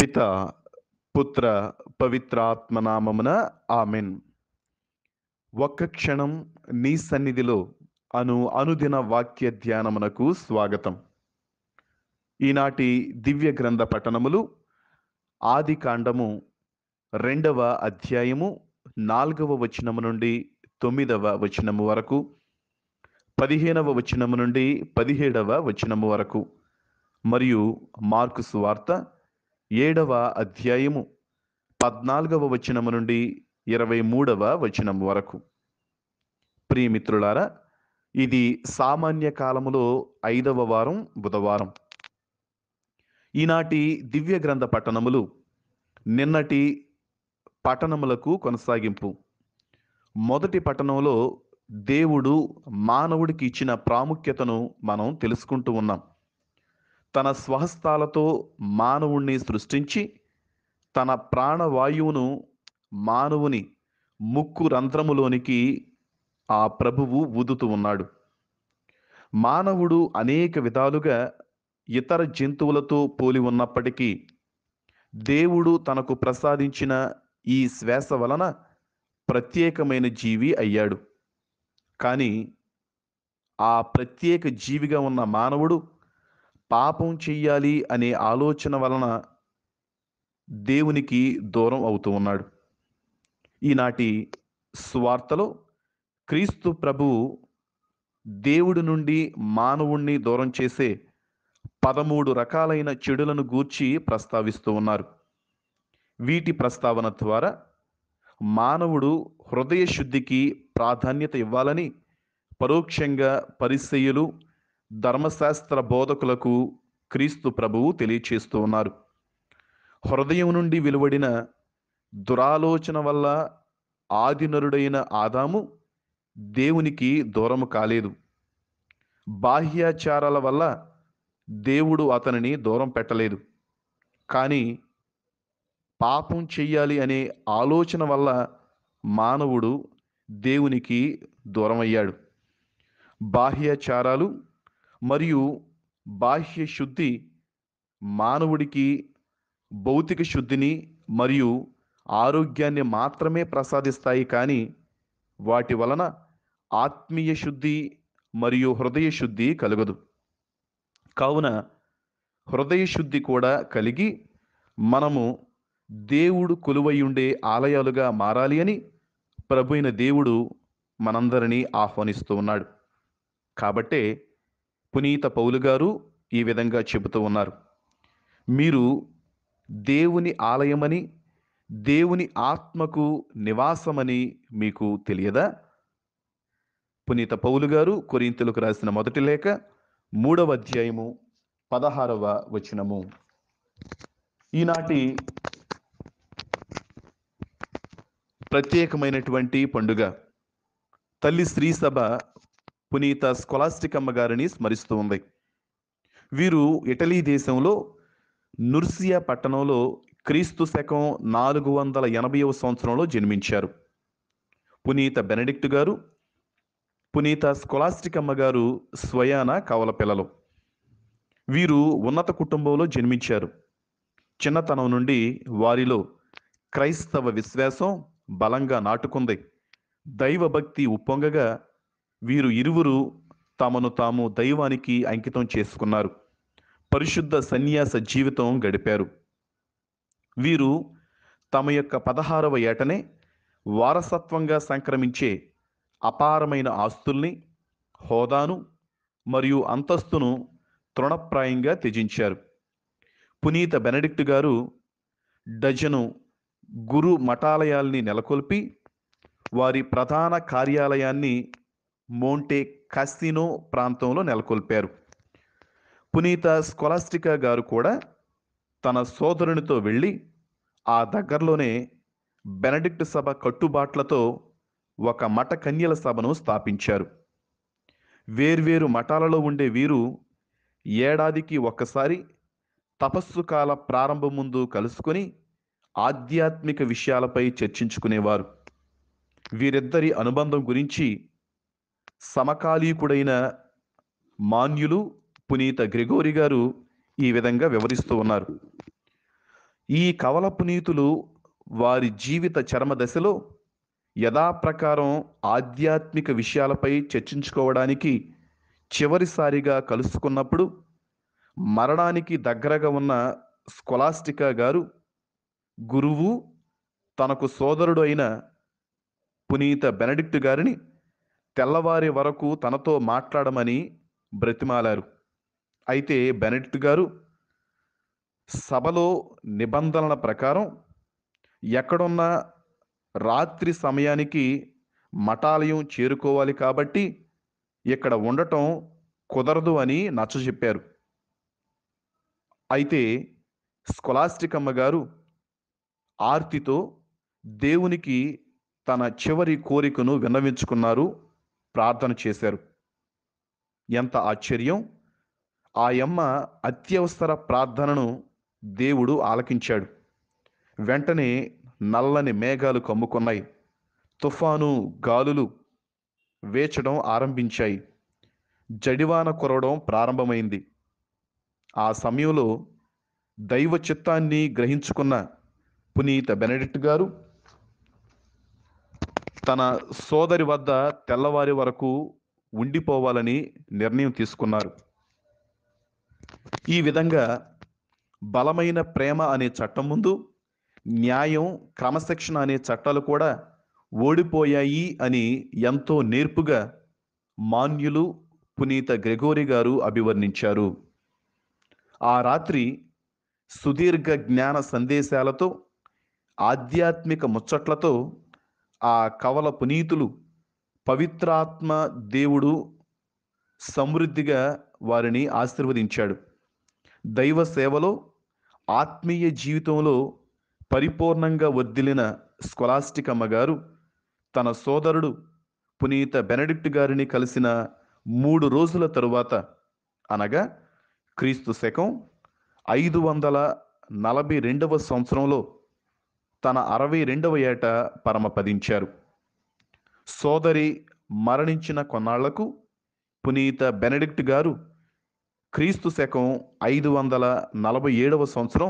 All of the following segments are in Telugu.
పిత పుత్ర పవిత్రాత్మనామమున ఆమెన్ ఒక్క క్షణం నీ సన్నిధిలో అను అనుదిన వాక్య ధ్యానమునకు స్వాగతం ఈనాటి దివ్య గ్రంథ పఠనములు ఆది కాండము రెండవ అధ్యాయము నాలుగవ వచనము నుండి తొమ్మిదవ వచనము వరకు పదిహేనవ వచనము నుండి పదిహేడవ వచనము వరకు మరియు మార్కు సువార్త ఏడవ అధ్యాయము పద్నాలుగవ వచనము నుండి ఇరవై మూడవ వచనం వరకు ప్రియమిత్రులారా ఇది సామాన్య కాలములో ఐదవ వారం బుధవారం ఈనాటి దివ్య గ్రంథ పట్టణములు నిన్నటి పట్టణములకు కొనసాగింపు మొదటి పట్టణంలో దేవుడు మానవుడికి ఇచ్చిన ప్రాముఖ్యతను మనం తెలుసుకుంటూ ఉన్నాం తన స్వహస్తాలతో మానవుణ్ణి సృష్టించి తన ప్రాణవాయువును మానవుని ముక్కు రంధ్రములోనికి ఆ ప్రభువు ఊదుతూ ఉన్నాడు మానవుడు అనేక విధాలుగా ఇతర జంతువులతో పోలి ఉన్నప్పటికీ దేవుడు తనకు ప్రసాదించిన ఈ శ్వాస వలన ప్రత్యేకమైన జీవి అయ్యాడు కానీ ఆ ప్రత్యేక జీవిగా ఉన్న మానవుడు పాపం చెయ్యాలి అనే ఆలోచన వలన దేవునికి దూరం అవుతూ ఉన్నాడు ఈనాటి స్వార్తలో క్రీస్తు ప్రభు దేవుడి నుండి మానవుణ్ణి దూరం చేసే పదమూడు రకాలైన చెడులను గూర్చి ప్రస్తావిస్తూ ఉన్నారు వీటి ప్రస్తావన ద్వారా మానవుడు హృదయ శుద్ధికి ప్రాధాన్యత ఇవ్వాలని పరోక్షంగా పరిశ్రయులు ధర్మశాస్త్ర బోధకులకు క్రీస్తు ప్రభువు తెలియచేస్తూ ఉన్నారు హృదయం నుండి వెలువడిన దురాలోచన వల్ల ఆదినరుడైన ఆదాము దేవునికి దూరము కాలేదు బాహ్యాచారాల వల్ల దేవుడు అతనిని దూరం పెట్టలేదు కానీ పాపం చెయ్యాలి అనే ఆలోచన వల్ల మానవుడు దేవునికి దూరమయ్యాడు బాహ్యాచారాలు మరియు బాహ్య శుద్ధి మానవుడికి భౌతిక శుద్ధిని మరియు ఆరోగ్యాన్ని మాత్రమే ప్రసాదిస్తాయి కానీ వాటి వలన ఆత్మీయ శుద్ధి మరియు హృదయ శుద్ధి కలగదు కావున హృదయ శుద్ధి కూడా కలిగి మనము దేవుడు కొలువయుండే ఆలయాలుగా మారాలి అని ప్రభు దేవుడు మనందరినీ ఆహ్వానిస్తూ ఉన్నాడు కాబట్టే పునీత పౌలు గారు ఈ విధంగా చెబుతూ ఉన్నారు మీరు దేవుని ఆలయమని దేవుని ఆత్మకు నివాసమని మీకు తెలియదా పునీత పౌలు గారు కొరింతలకు రాసిన మొదటి లేఖ మూడవ అధ్యాయము పదహారవ వచనము ఈనాటి ప్రత్యేకమైనటువంటి పండుగ తల్లి స్త్రీ సభ పునీత స్కొలాస్టికమ్మ గారిని స్మరిస్తూ ఉంది వీరు ఇటలీ దేశంలో నుర్సియా పట్టణంలో క్రీస్తు శకం నాలుగు వందల ఎనభైవ సంవత్సరంలో జన్మించారు పునీత బెనడిక్ట్ గారు పునీత స్కొలాస్టికమ్మ గారు స్వయాన కవల పిల్లలు వీరు ఉన్నత కుటుంబంలో జన్మించారు చిన్నతనం నుండి వారిలో క్రైస్తవ విశ్వాసం బలంగా నాటుకుంది దైవభక్తి ఉప్పొంగగా వీరు ఇరువురు తమను తాము దైవానికి అంకితం చేసుకున్నారు పరిశుద్ధ సన్యాస జీవితం గడిపారు వీరు తమ యొక్క పదహారవ ఏటనే వారసత్వంగా సంక్రమించే అపారమైన ఆస్తుల్ని హోదాను మరియు అంతస్తును తృణప్రాయంగా త్యజించారు పునీత బెనడిక్ట్ గారు డజను గురు మఠాలయాల్ని నెలకొల్పి వారి ప్రధాన కార్యాలయాన్ని మోంటే కస్తినో ప్రాంతంలో నెలకొల్పారు పునీత స్కొలాస్టికా గారు కూడా తన సోదరునితో వెళ్ళి ఆ దగ్గరలోనే బెనడిక్ట్ సభ కట్టుబాట్లతో ఒక మఠ కన్యల సభను స్థాపించారు వేర్వేరు మఠాలలో ఉండే వీరు ఏడాదికి ఒక్కసారి తపస్సు కాల ప్రారంభం ముందు కలుసుకొని ఆధ్యాత్మిక విషయాలపై చర్చించుకునేవారు వీరిద్దరి అనుబంధం గురించి సమకాలీకుడైన మాన్యులు పునీత గ్రిగోరి గారు ఈ విధంగా వివరిస్తూ ఉన్నారు ఈ కవల పునీతులు వారి జీవిత చరమ దశలో యథాప్రకారం ఆధ్యాత్మిక విషయాలపై చర్చించుకోవడానికి చివరిసారిగా కలుసుకున్నప్పుడు మరణానికి దగ్గరగా ఉన్న స్కొలాస్టికా గారు గురువు తనకు సోదరుడు అయిన పునీత బెనడిక్ట్ గారిని తెల్లవారి వరకు తనతో మాట్లాడమని బ్రతిమాలారు అయితే బెనెడిక్ట్ గారు సభలో నిబంధనల ప్రకారం ఎక్కడున్న రాత్రి సమయానికి మఠాలయం చేరుకోవాలి కాబట్టి ఇక్కడ ఉండటం కుదరదు అని నచ్చ చెప్పారు అయితే స్కొలాస్టికమ్మ గారు ఆర్తితో దేవునికి తన చివరి కోరికను విన్నవించుకున్నారు ప్రార్థన చేశారు ఎంత ఆశ్చర్యం ఆ యమ్మ అత్యవసర ప్రార్థనను దేవుడు ఆలకించాడు వెంటనే నల్లని మేఘాలు కమ్ముకున్నాయి తుఫాను గాలులు వేచడం ఆరంభించాయి జడివాన కొరవడం ప్రారంభమైంది ఆ సమయంలో దైవ చిత్తాన్ని గ్రహించుకున్న పునీత బెనడెట్ గారు తన సోదరి వద్ద తెల్లవారి వరకు ఉండిపోవాలని నిర్ణయం తీసుకున్నారు ఈ విధంగా బలమైన ప్రేమ అనే చట్టం ముందు న్యాయం క్రమశిక్షణ అనే చట్టాలు కూడా ఓడిపోయాయి అని ఎంతో నేర్పుగా మాన్యులు పునీత గ్రెగోరి గారు అభివర్ణించారు ఆ రాత్రి సుదీర్ఘ జ్ఞాన సందేశాలతో ఆధ్యాత్మిక ముచ్చట్లతో ఆ కవల పునీతులు పవిత్రాత్మ దేవుడు సమృద్ధిగా వారిని ఆశీర్వదించాడు దైవ సేవలో ఆత్మీయ జీవితంలో పరిపూర్ణంగా వర్ధిల్లిన స్కొలాస్టిక్ అమ్మగారు తన సోదరుడు పునీత బెనడిక్ట్ గారిని కలిసిన మూడు రోజుల తరువాత అనగా క్రీస్తు శకం ఐదు వందల నలభై రెండవ సంవత్సరంలో తన అరవై రెండవ ఏట పరమపదించారు సోదరి మరణించిన కొన్నాళ్లకు పునీత బెనడిక్ట్ గారు క్రీస్తు శకం ఐదు వందల నలభై ఏడవ సంవత్సరం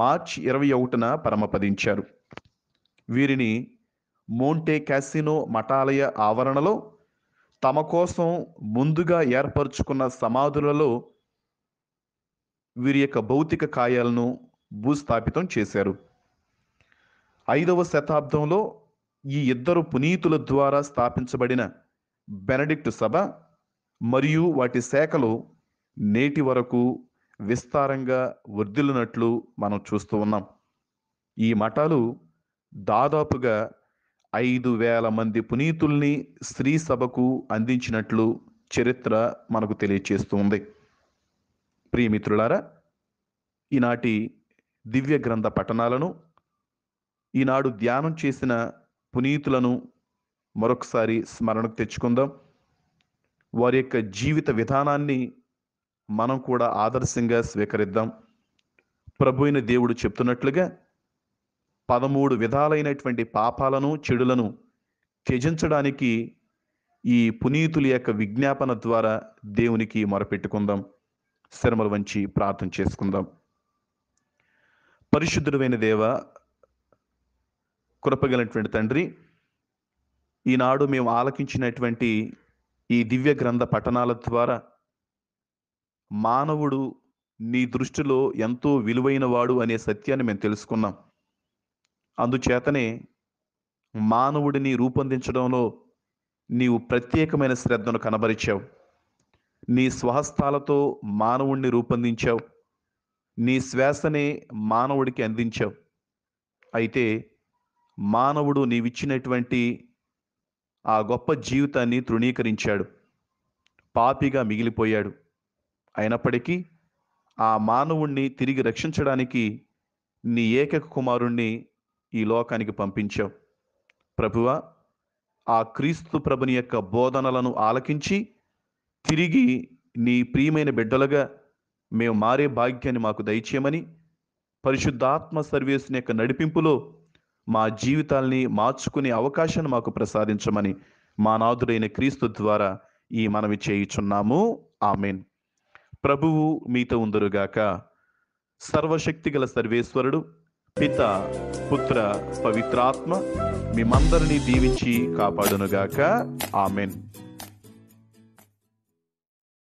మార్చ్ ఇరవై ఒకటిన పరమపదించారు వీరిని మోంటే క్యాసినో మఠాలయ ఆవరణలో తమ కోసం ముందుగా ఏర్పరచుకున్న సమాధులలో వీరి యొక్క భౌతిక కాయాలను భూస్థాపితం చేశారు ఐదవ శతాబ్దంలో ఈ ఇద్దరు పునీతుల ద్వారా స్థాపించబడిన బెనడిక్ట్ సభ మరియు వాటి శాఖలు నేటి వరకు విస్తారంగా వృద్ధిల్లునట్లు మనం చూస్తూ ఉన్నాం ఈ మఠాలు దాదాపుగా ఐదు వేల మంది పునీతుల్ని స్త్రీ సభకు అందించినట్లు చరిత్ర మనకు తెలియచేస్తుంది ప్రియమిత్రులారా ఈనాటి దివ్య గ్రంథ పఠనాలను ఈనాడు ధ్యానం చేసిన పునీతులను మరొకసారి స్మరణకు తెచ్చుకుందాం వారి యొక్క జీవిత విధానాన్ని మనం కూడా ఆదర్శంగా స్వీకరిద్దాం ప్రభు అయిన దేవుడు చెప్తున్నట్లుగా పదమూడు విధాలైనటువంటి పాపాలను చెడులను త్యజించడానికి ఈ పునీతుల యొక్క విజ్ఞాపన ద్వారా దేవునికి మొరపెట్టుకుందాం శ్రమలు వంచి ప్రార్థన చేసుకుందాం పరిశుద్ధుడైన దేవ కృపగలిగినటువంటి తండ్రి ఈనాడు మేము ఆలకించినటువంటి ఈ దివ్య గ్రంథ పఠనాల ద్వారా మానవుడు నీ దృష్టిలో ఎంతో విలువైనవాడు అనే సత్యాన్ని మేము తెలుసుకున్నాం అందుచేతనే మానవుడిని రూపొందించడంలో నీవు ప్రత్యేకమైన శ్రద్ధను కనబరిచావు నీ స్వహస్తాలతో మానవుడిని రూపొందించావు నీ శ్వాసనే మానవుడికి అందించావు అయితే మానవుడు నీవిచ్చినటువంటి ఆ గొప్ప జీవితాన్ని తృణీకరించాడు పాపిగా మిగిలిపోయాడు అయినప్పటికీ ఆ మానవుణ్ణి తిరిగి రక్షించడానికి నీ ఏకక కుమారుణ్ణి ఈ లోకానికి పంపించావు ప్రభువ ఆ క్రీస్తు ప్రభుని యొక్క బోధనలను ఆలకించి తిరిగి నీ ప్రియమైన బిడ్డలుగా మేము మారే భాగ్యాన్ని మాకు దయచేయమని పరిశుద్ధాత్మ సర్వీస్ని యొక్క నడిపింపులో మా జీవితాల్ని మార్చుకునే అవకాశాన్ని మాకు ప్రసాదించమని మా నాథుడైన క్రీస్తు ద్వారా ఈ మనవి చేయుచున్నాము ఆమెన్ ప్రభువు మీతో ఉందరుగాక సర్వశక్తి గల సర్వేశ్వరుడు పిత పుత్ర పవిత్రాత్మ మిమ్మందరినీ దీవించి కాపాడునుగాక ఆమెన్